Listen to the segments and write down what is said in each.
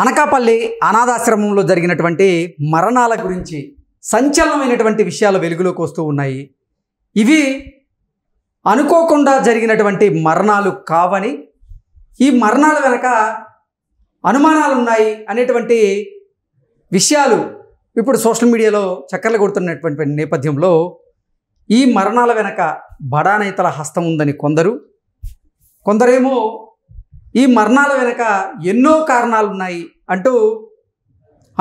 అనకాపల్లి అనాథాశ్రమంలో జరిగినటువంటి మరణాల గురించి సంచలనమైనటువంటి విషయాలు వెలుగులోకి వస్తూ ఉన్నాయి ఇవి అనుకోకుండా జరిగినటువంటి మరణాలు కావని ఈ మరణాల వెనక అనుమానాలు ఉన్నాయి అనేటువంటి విషయాలు ఇప్పుడు సోషల్ మీడియాలో చక్కర్లు కొడుతున్నటువంటి నేపథ్యంలో ఈ మరణాల వెనక బడానేతల హస్తం ఉందని కొందరు కొందరేమో ఈ మరణాల వెనక ఎన్నో కారణాలు ఉన్నాయి అంటూ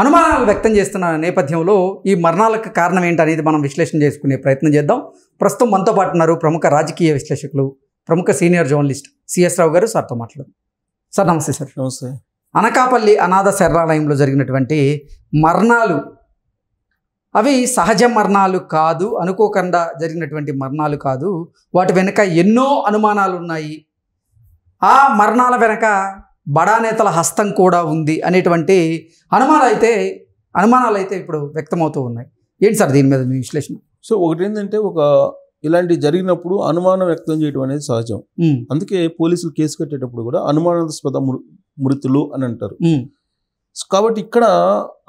అనుమానాలు వ్యక్తం చేస్తున్న నేపథ్యంలో ఈ మరణాలకు కారణం ఏంటనేది మనం విశ్లేషణ చేసుకునే ప్రయత్నం చేద్దాం ప్రస్తుతం మనతో పాటు ఉన్నారు ప్రముఖ రాజకీయ విశ్లేషకులు ప్రముఖ సీనియర్ జర్నలిస్ట్ సిఎస్ రావు గారు సార్తో మాట్లాడు సార్ నమస్తే సార్ నమస్తే అనకాపల్లి అనాథ శరణాలయంలో జరిగినటువంటి మరణాలు అవి సహజ మరణాలు కాదు అనుకోకుండా జరిగినటువంటి మరణాలు కాదు వాటి వెనుక ఎన్నో అనుమానాలు ఉన్నాయి ఆ మరణాల వెనక బడా నేతల హస్తం కూడా ఉంది అనేటువంటి అనుమానాలు అయితే అనుమానాలు అయితే ఇప్పుడు వ్యక్తమవుతూ ఉన్నాయి ఏంటి సార్ దీని మీద మీ విశ్లేషణ సో ఒకటి ఏంటంటే ఒక ఇలాంటి జరిగినప్పుడు అనుమానం వ్యక్తం చేయడం అనేది సహజం అందుకే పోలీసులు కేసు కట్టేటప్పుడు కూడా అనుమానాస్పద మృతులు అని అంటారు కాబట్టి ఇక్కడ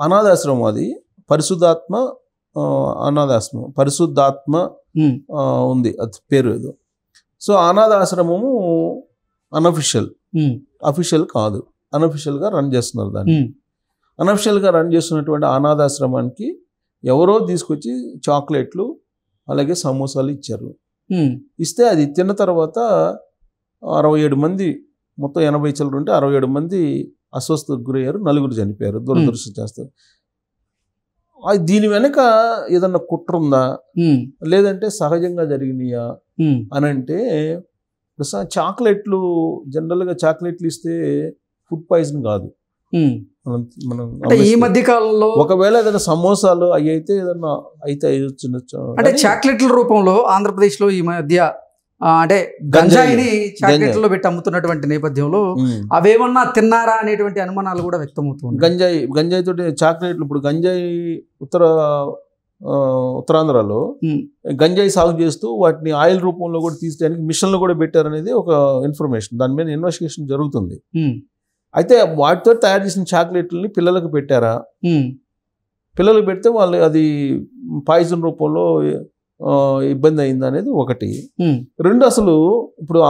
అనాథాశ్రమం అది పరిశుద్ధాత్మ అనాథాశ్రమం పరిశుద్ధాత్మ ఉంది అది పేరు ఏదో సో అనాథాశ్రమము అన్అఫిషియల్ అఫీషియల్ hmm. కాదు అన్అఫిషియల్గా రన్ చేస్తున్నారు దాన్ని అన్అఫిషియల్గా hmm. రన్ చేస్తున్నటువంటి అనాథాశ్రమానికి ఎవరో తీసుకొచ్చి చాక్లెట్లు అలాగే సమోసాలు ఇచ్చారు hmm. ఇస్తే అది తిన్న తర్వాత అరవై ఏడు మంది మొత్తం ఎనభై చిల్లర ఉంటే అరవై ఏడు మంది అస్వస్థ గురయ్యారు నలుగురు చనిపోయారు దురదృష్టం చేస్తారు దీని వెనక ఏదన్నా కుట్ర ఉందా లేదంటే సహజంగా జరిగినాయా అని అంటే ప్లస్ చాక్లెట్లు జనరల్గా చాక్లెట్లు ఇస్తే ఫుడ్ పాయిజన్ కాదు ఈ మధ్య కాలంలో ఒకవేళ ఏదైనా సమోసాలు అవి అయితే ఏదైనా అయితే అంటే చాక్లెట్ల రూపంలో ఆంధ్రప్రదేశ్ లో ఈ మధ్య అంటే గంజాయిని చాక్లెట్లో పెట్టి అమ్ముతున్నటువంటి నేపథ్యంలో అవేమన్నా తిన్నారా అనేటువంటి అనుమానాలు కూడా వ్యక్తమవుతుంది గంజాయి గంజాయి తోటి చాక్లెట్లు ఇప్పుడు గంజాయి ఉత్తర ఉత్తరాంధ్రలో గంజాయి సాగు చేస్తూ వాటిని ఆయిల్ రూపంలో కూడా తీసేయడానికి మిషన్లు కూడా పెట్టారనేది ఒక ఇన్ఫర్మేషన్ దాని మీద ఇన్వెస్టిగేషన్ జరుగుతుంది అయితే వాటితో తయారు చేసిన చాక్లెట్లని పిల్లలకు పెట్టారా పిల్లలు పెడితే వాళ్ళు అది పాయిజన్ రూపంలో ఇబ్బంది అయింది అనేది ఒకటి రెండు అసలు ఇప్పుడు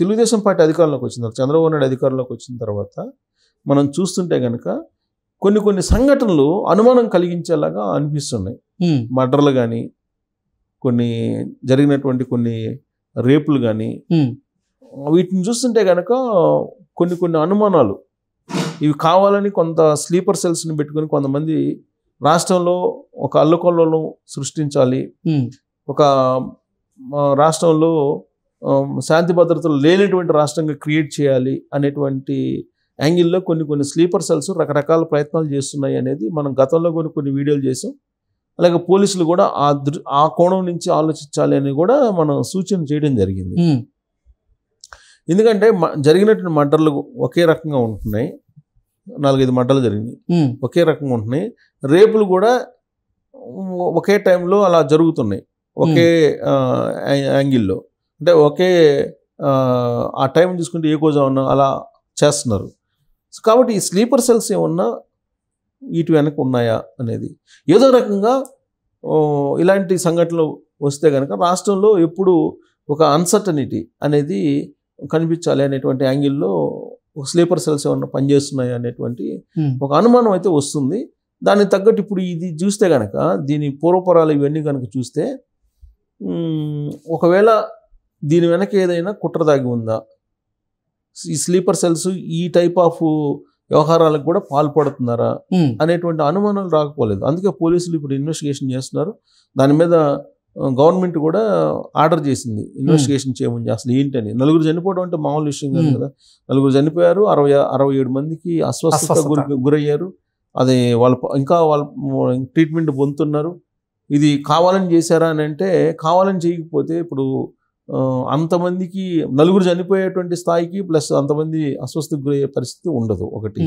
తెలుగుదేశం పార్టీ అధికారంలోకి వచ్చిన తర్వాత చంద్రబాబు నాయుడు అధికారంలోకి వచ్చిన తర్వాత మనం చూస్తుంటే కనుక కొన్ని కొన్ని సంఘటనలు అనుమానం కలిగించేలాగా అనిపిస్తున్నాయి మర్డర్లు కానీ కొన్ని జరిగినటువంటి కొన్ని రేపులు కానీ వీటిని చూస్తుంటే కనుక కొన్ని కొన్ని అనుమానాలు ఇవి కావాలని కొంత స్లీపర్ సెల్స్ని పెట్టుకుని కొంతమంది రాష్ట్రంలో ఒక అల్లుకొల్లోలం సృష్టించాలి ఒక రాష్ట్రంలో శాంతి భద్రతలు లేనటువంటి రాష్ట్రంగా క్రియేట్ చేయాలి అనేటువంటి యాంగిల్లో కొన్ని కొన్ని స్లీపర్ సెల్స్ రకరకాల ప్రయత్నాలు చేస్తున్నాయి అనేది మనం గతంలో కొన్ని కొన్ని వీడియోలు చేసాం అలాగే పోలీసులు కూడా ఆ దృ ఆ కోణం నుంచి ఆలోచించాలి అని కూడా మనం సూచన చేయడం జరిగింది ఎందుకంటే జరిగినటువంటి మడ్డర్లు ఒకే రకంగా ఉంటున్నాయి నాలుగైదు మడ్డలు జరిగినాయి ఒకే రకంగా ఉంటున్నాయి రేపులు కూడా ఒకే టైంలో అలా జరుగుతున్నాయి ఒకే యాంగిల్లో అంటే ఒకే ఆ టైం చూసుకుంటే ఏ కోజా ఉన్నా అలా చేస్తున్నారు కాబట్టి ఈ స్లీపర్ సెల్స్ ఏమన్నా వీటి వెనక ఉన్నాయా అనేది ఏదో రకంగా ఇలాంటి సంఘటనలు వస్తే కనుక రాష్ట్రంలో ఎప్పుడు ఒక అన్సర్టనిటీ అనేది కనిపించాలి అనేటువంటి యాంగిల్లో స్లీపర్ సెల్స్ ఏమన్నా పనిచేస్తున్నాయి అనేటువంటి ఒక అనుమానం అయితే వస్తుంది దానికి తగ్గట్టు ఇప్పుడు ఇది చూస్తే కనుక దీని పూర్వపరాలు ఇవన్నీ కనుక చూస్తే ఒకవేళ దీని వెనక ఏదైనా కుట్ర దాగి ఉందా ఈ స్లీపర్ సెల్స్ ఈ టైప్ ఆఫ్ వ్యవహారాలకు కూడా పాల్పడుతున్నారా అనేటువంటి అనుమానాలు రాకపోలేదు అందుకే పోలీసులు ఇప్పుడు ఇన్వెస్టిగేషన్ చేస్తున్నారు దాని మీద గవర్నమెంట్ కూడా ఆర్డర్ చేసింది ఇన్వెస్టిగేషన్ చేయమని అసలు ఏంటని నలుగురు చనిపోవడం అంటే మామూలు విషయం కాదు కదా నలుగురు చనిపోయారు అరవై అరవై ఏడు మందికి అస్వస్థత గురి గురయ్యారు అది వాళ్ళ ఇంకా వాళ్ళ ట్రీట్మెంట్ పొందుతున్నారు ఇది కావాలని చేశారా అని అంటే కావాలని చేయకపోతే ఇప్పుడు అంతమందికి నలుగురు చనిపోయేటువంటి స్థాయికి ప్లస్ అంతమంది అస్వస్థకు గురయ్యే పరిస్థితి ఉండదు ఒకటి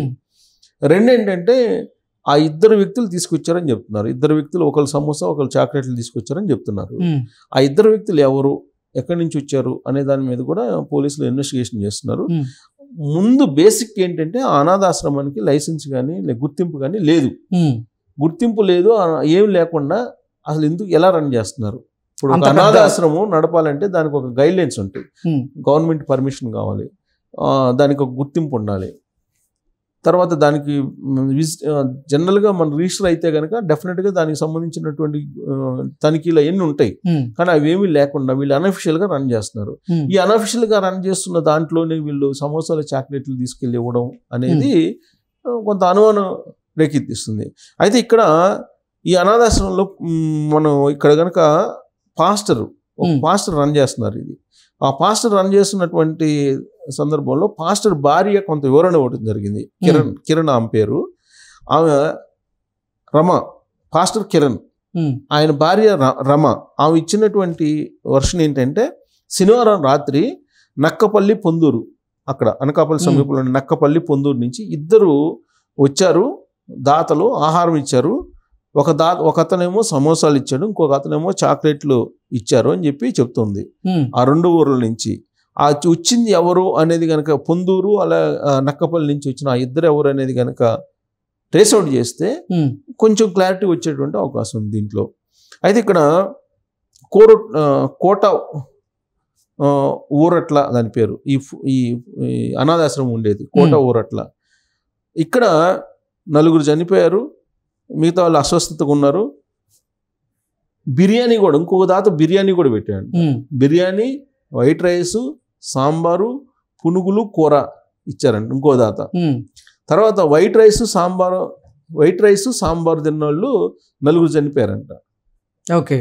రెండు ఏంటంటే ఆ ఇద్దరు వ్యక్తులు తీసుకొచ్చారని చెప్తున్నారు ఇద్దరు వ్యక్తులు ఒకళ్ళు సమోసా ఒకళ్ళు చాక్లెట్లు తీసుకొచ్చారని చెప్తున్నారు ఆ ఇద్దరు వ్యక్తులు ఎవరు ఎక్కడి నుంచి వచ్చారు అనే దాని మీద కూడా పోలీసులు ఇన్వెస్టిగేషన్ చేస్తున్నారు ముందు బేసిక్ ఏంటంటే అనాథాశ్రమానికి లైసెన్స్ కానీ గుర్తింపు కానీ లేదు గుర్తింపు లేదు ఏం లేకుండా అసలు ఎందుకు ఎలా రన్ చేస్తున్నారు ఇప్పుడు అనాథాశ్రమం నడపాలంటే దానికి ఒక గైడ్ లైన్స్ ఉంటాయి గవర్నమెంట్ పర్మిషన్ కావాలి దానికి ఒక గుర్తింపు ఉండాలి తర్వాత దానికి జనరల్గా మనం రిజిస్టర్ అయితే కనుక డెఫినెట్గా దానికి సంబంధించినటువంటి తనిఖీలు అవన్నీ ఉంటాయి కానీ అవి ఏమీ లేకుండా వీళ్ళు గా రన్ చేస్తున్నారు ఈ గా రన్ చేస్తున్న దాంట్లోనే వీళ్ళు సమోసాల చాక్లెట్లు తీసుకెళ్ళి ఇవ్వడం అనేది కొంత అనుమానం రేకెత్తిస్తుంది అయితే ఇక్కడ ఈ అనాథాశ్రమంలో మనం ఇక్కడ కనుక పాస్టర్ ఒక పాస్టర్ రన్ చేస్తున్నారు ఇది ఆ పాస్టర్ రన్ చేస్తున్నటువంటి సందర్భంలో పాస్టర్ భార్య కొంత వివరణ ఇవ్వడం జరిగింది కిరణ్ కిరణ్ ఆమె పేరు ఆమె రమ పాస్టర్ కిరణ్ ఆయన భార్య రమ ఆమె ఇచ్చినటువంటి వర్షన్ ఏంటంటే శనివారం రాత్రి నక్కపల్లి పొందూరు అక్కడ అనకాపల్లి సమీపంలో నక్కపల్లి పొందూరు నుంచి ఇద్దరు వచ్చారు దాతలు ఆహారం ఇచ్చారు ఒక దా ఒక అతనేమో సమోసాలు ఇచ్చాడు ఇంకొక అతనేమో చాక్లెట్లు ఇచ్చారు అని చెప్పి చెప్తుంది ఆ రెండు ఊర్ల నుంచి ఆ వచ్చింది ఎవరు అనేది కనుక పొందూరు అలా నక్కపల్లి నుంచి వచ్చిన ఆ ఇద్దరు ఎవరు అనేది కనుక ట్రేస్ అవుట్ చేస్తే కొంచెం క్లారిటీ వచ్చేటువంటి అవకాశం ఉంది దీంట్లో అయితే ఇక్కడ కోరు కోట ఊరట్ల దాని పేరు ఈ ఈ అనాథాశ్రమం ఉండేది కోట ఊరట్ల ఇక్కడ నలుగురు చనిపోయారు మిగతా వాళ్ళు అస్వస్థతగా ఉన్నారు బిర్యానీ కూడా ఇంకొక దాత బిర్యానీ కూడా పెట్టాడు బిర్యానీ వైట్ రైస్ సాంబారు పునుగులు కూర ఇచ్చారంట ఇంకో దాత తర్వాత white rice sambar white rice sambar తిన్నోళ్ళు నలుగురు చనిపోయారంట ఓకే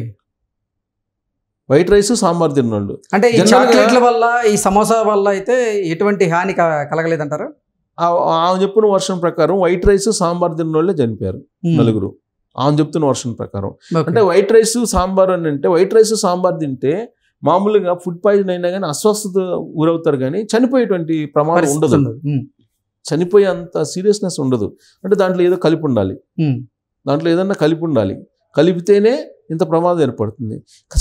వైట్ రైస్ సాంబార్ తిన్నోళ్ళు అంటే చాక్లెట్ల వల్ల ఈ సమోసా వల్ల అయితే ఎటువంటి హాని కలగలేదంటారు ఆమె చెప్పిన వర్షం ప్రకారం వైట్ రైస్ సాంబార్ తిన్న చనిపోయారు నలుగురు ఆమె చెప్తున్న వర్షన్ ప్రకారం అంటే వైట్ రైస్ సాంబార్ అని అంటే వైట్ రైస్ సాంబార్ తింటే మామూలుగా ఫుడ్ పాయిజన్ అయినా కానీ అస్వస్థత గురవుతారు కానీ చనిపోయేటువంటి ప్రమాదం ఉండదు చనిపోయే అంత సీరియస్నెస్ ఉండదు అంటే దాంట్లో ఏదో కలిపి ఉండాలి దాంట్లో ఏదన్నా కలిపి ఉండాలి కలిపితేనే ఇంత ప్రమాదం ఏర్పడుతుంది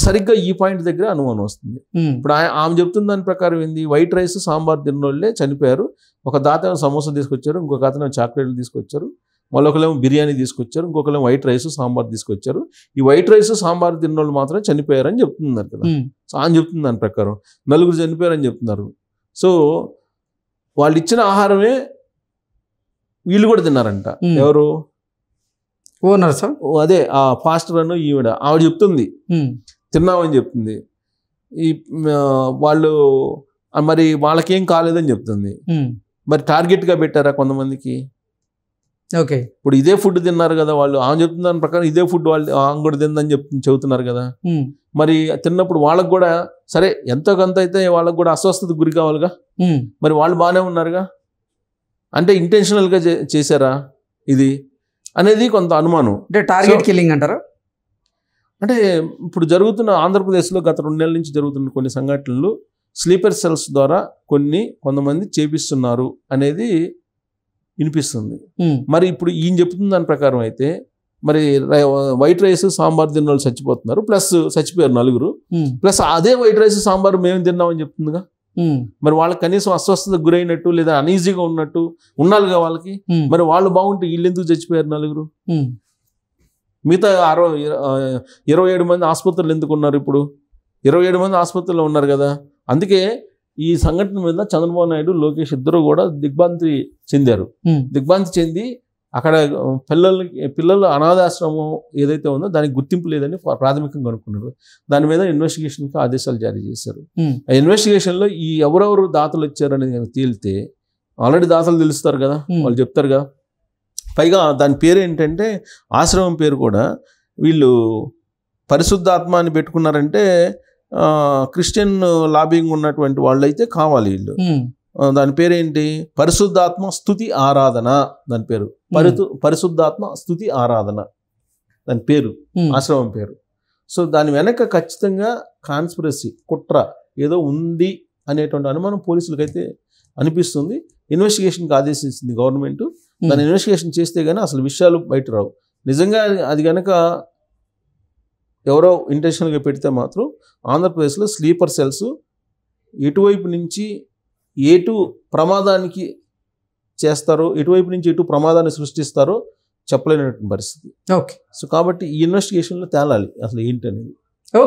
సరిగ్గా ఈ పాయింట్ దగ్గర అనుమానం వస్తుంది ఇప్పుడు ఆమె చెప్తున్న దాని ప్రకారం ఏంది వైట్ రైస్ సాంబార్ తిన్నోళ్ళే చనిపోయారు ఒక దాత సమోసా తీసుకొచ్చారు ఇంకొక అతను చాక్లెట్లు తీసుకొచ్చారు మరొకలేమో బిర్యానీ తీసుకొచ్చారు ఇంకొకలేమో వైట్ రైస్ సాంబార్ తీసుకొచ్చారు ఈ వైట్ రైస్ సాంబార్ తిన్నోళ్ళు మాత్రమే చనిపోయారని చెప్తున్నారు కదా సో ఆమె చెప్తుంది దాని ప్రకారం నలుగురు చనిపోయారని చెప్తున్నారు సో వాళ్ళు ఇచ్చిన ఆహారమే వీళ్ళు కూడా తిన్నారంట ఎవరు ఓనర్ సార్ అదే ఆ పాస్టర్ అను ఈవిడ ఆవిడ చెప్తుంది తిన్నామని చెప్తుంది ఈ వాళ్ళు మరి వాళ్ళకేం కాలేదని చెప్తుంది మరి టార్గెట్గా పెట్టారా కొంతమందికి ఓకే ఇప్పుడు ఇదే ఫుడ్ తిన్నారు కదా వాళ్ళు ఆమె చెప్తున్న దాని ప్రకారం ఇదే ఫుడ్ వాళ్ళు ఆమె కూడా తిందని చెప్తు చెబుతున్నారు కదా మరి తిన్నప్పుడు వాళ్ళకు కూడా సరే ఎంతో కొంత అయితే వాళ్ళకు కూడా అస్వస్థత గురి కావాలిగా మరి వాళ్ళు బాగానే ఉన్నారుగా అంటే ఇంటెన్షనల్గా చేశారా ఇది అనేది కొంత అనుమానం అంటే టార్గెట్ కిల్లింగ్ అంటారు అంటే ఇప్పుడు జరుగుతున్న ఆంధ్రప్రదేశ్లో గత రెండు నెలల నుంచి జరుగుతున్న కొన్ని సంఘటనలు స్లీపర్ సెల్స్ ద్వారా కొన్ని కొంతమంది చేపిస్తున్నారు అనేది వినిపిస్తుంది మరి ఇప్పుడు ఈయన చెప్తున్న దాని ప్రకారం అయితే మరి వైట్ రైస్ సాంబార్ తిన్న వాళ్ళు చచ్చిపోతున్నారు ప్లస్ చచ్చిపోయారు నలుగురు ప్లస్ అదే వైట్ రైస్ సాంబార్ మేము తిన్నామని చెప్తుందిగా మరి వాళ్ళకి కనీసం అస్వస్థత గురైనట్టు లేదా అనీజీగా ఉన్నట్టు ఉన్నారుగా వాళ్ళకి మరి వాళ్ళు బాగుంటే వీళ్ళు ఎందుకు చచ్చిపోయారు నలుగురు మిగతా అరవై ఇరవై ఏడు మంది ఆసుపత్రులు ఎందుకు ఉన్నారు ఇప్పుడు ఇరవై ఏడు మంది ఆసుపత్రిలో ఉన్నారు కదా అందుకే ఈ సంఘటన మీద చంద్రబాబు నాయుడు లోకేష్ ఇద్దరు కూడా దిగ్భాంతి చెందారు దిగ్భాంతి చెంది అక్కడ పిల్లలకి పిల్లల అనాథాశ్రమం ఏదైతే ఉందో దానికి గుర్తింపు లేదని ప్రాథమికంగా అనుకున్నారు దాని మీద ఇన్వెస్టిగేషన్కి ఆదేశాలు జారీ చేశారు ఆ ఇన్వెస్టిగేషన్లో ఈ ఎవరెవరు దాతలు ఇచ్చారు అనేది కనుక తేలితే ఆల్రెడీ దాతలు తెలుస్తారు కదా వాళ్ళు చెప్తారు కదా పైగా దాని పేరు ఏంటంటే ఆశ్రమం పేరు కూడా వీళ్ళు పరిశుద్ధాత్మ అని పెట్టుకున్నారంటే క్రిస్టియన్ లాబింగ్ ఉన్నటువంటి వాళ్ళైతే కావాలి వీళ్ళు దాని పేరేంటి పరిశుద్ధాత్మ స్థుతి ఆరాధన దాని పేరు పరితు పరిశుద్ధాత్మ స్థుతి ఆరాధన దాని పేరు ఆశ్రమం పేరు సో దాని వెనక ఖచ్చితంగా కాన్స్పిరసీ కుట్ర ఏదో ఉంది అనేటువంటి అనుమానం పోలీసులకైతే అనిపిస్తుంది ఇన్వెస్టిగేషన్కి ఆదేశించింది గవర్నమెంట్ దాన్ని ఇన్వెస్టిగేషన్ చేస్తే కానీ అసలు విషయాలు బయట రావు నిజంగా అది కనుక ఎవరో ఇంటెన్షనల్గా పెడితే మాత్రం ఆంధ్రప్రదేశ్లో స్లీపర్ సెల్స్ ఎటువైపు నుంచి ఎటు ప్రమాదానికి చేస్తారో ఎటువైపు నుంచి ఎటు ప్రమాదాన్ని సృష్టిస్తారో చెప్పలేనటువంటి పరిస్థితి ఓకే సో కాబట్టి ఈ ఇన్వెస్టిగేషన్లో తేలాలి అసలు ఏంటనేది ఓకే